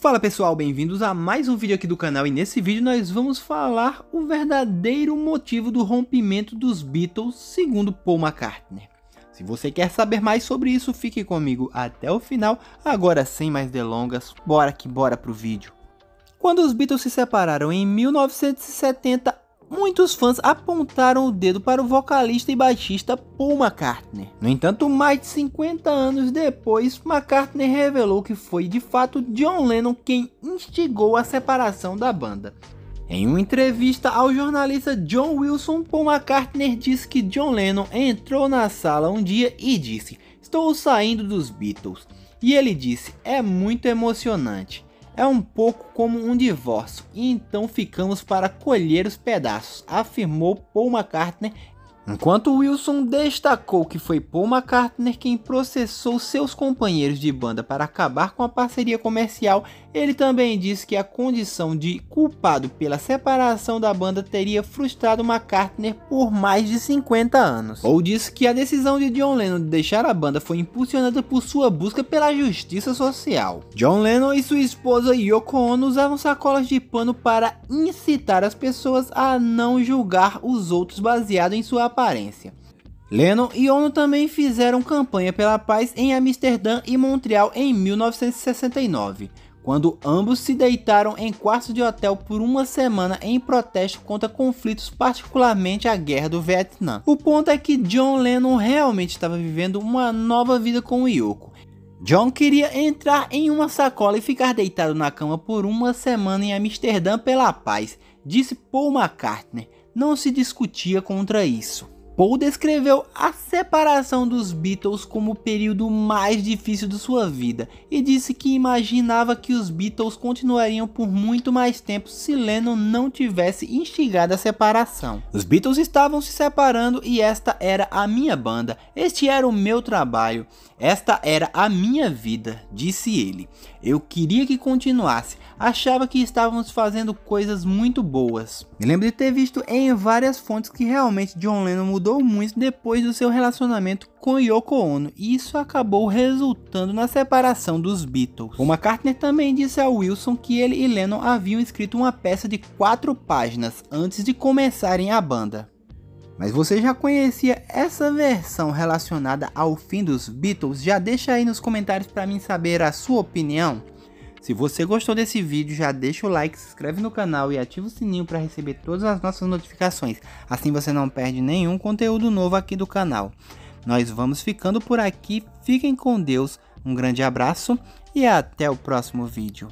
Fala pessoal, bem-vindos a mais um vídeo aqui do canal e nesse vídeo nós vamos falar o verdadeiro motivo do rompimento dos Beatles segundo Paul McCartney. Se você quer saber mais sobre isso, fique comigo até o final, agora sem mais delongas, bora que bora pro vídeo. Quando os Beatles se separaram em 1970, muitos fãs apontaram o dedo para o vocalista e baixista Paul McCartney. No entanto, mais de 50 anos depois, McCartney revelou que foi de fato John Lennon quem instigou a separação da banda. Em uma entrevista ao jornalista John Wilson, Paul McCartney disse que John Lennon entrou na sala um dia e disse: Estou saindo dos Beatles. E ele disse: É muito emocionante é um pouco como um divórcio, e então ficamos para colher os pedaços, afirmou Paul McCartney Enquanto Wilson destacou que foi Paul McCartney quem processou seus companheiros de banda para acabar com a parceria comercial, ele também disse que a condição de culpado pela separação da banda teria frustrado McCartney por mais de 50 anos. Ou disse que a decisão de John Lennon de deixar a banda foi impulsionada por sua busca pela justiça social. John Lennon e sua esposa Yoko Ono usavam sacolas de pano para incitar as pessoas a não julgar os outros baseado em sua aparência. Lennon e Ono também fizeram campanha pela paz em Amsterdã e Montreal em 1969, quando ambos se deitaram em quartos de hotel por uma semana em protesto contra conflitos, particularmente a guerra do Vietnã. O ponto é que John Lennon realmente estava vivendo uma nova vida com o Yoko. John queria entrar em uma sacola e ficar deitado na cama por uma semana em Amsterdã pela paz, disse Paul McCartney não se discutia contra isso. Paul descreveu a separação dos Beatles como o período mais difícil de sua vida e disse que imaginava que os Beatles continuariam por muito mais tempo se Lennon não tivesse instigado a separação. Os Beatles estavam se separando e esta era a minha banda, este era o meu trabalho, esta era a minha vida, disse ele. Eu queria que continuasse, achava que estávamos fazendo coisas muito boas. Me lembro de ter visto em várias fontes que realmente John Lennon mudou mudou muito depois do seu relacionamento com Yoko Ono e isso acabou resultando na separação dos Beatles. O McCartney também disse a Wilson que ele e Lennon haviam escrito uma peça de quatro páginas antes de começarem a banda. Mas você já conhecia essa versão relacionada ao fim dos Beatles? Já deixa aí nos comentários para mim saber a sua opinião. Se você gostou desse vídeo, já deixa o like, se inscreve no canal e ativa o sininho para receber todas as nossas notificações. Assim você não perde nenhum conteúdo novo aqui do canal. Nós vamos ficando por aqui, fiquem com Deus, um grande abraço e até o próximo vídeo.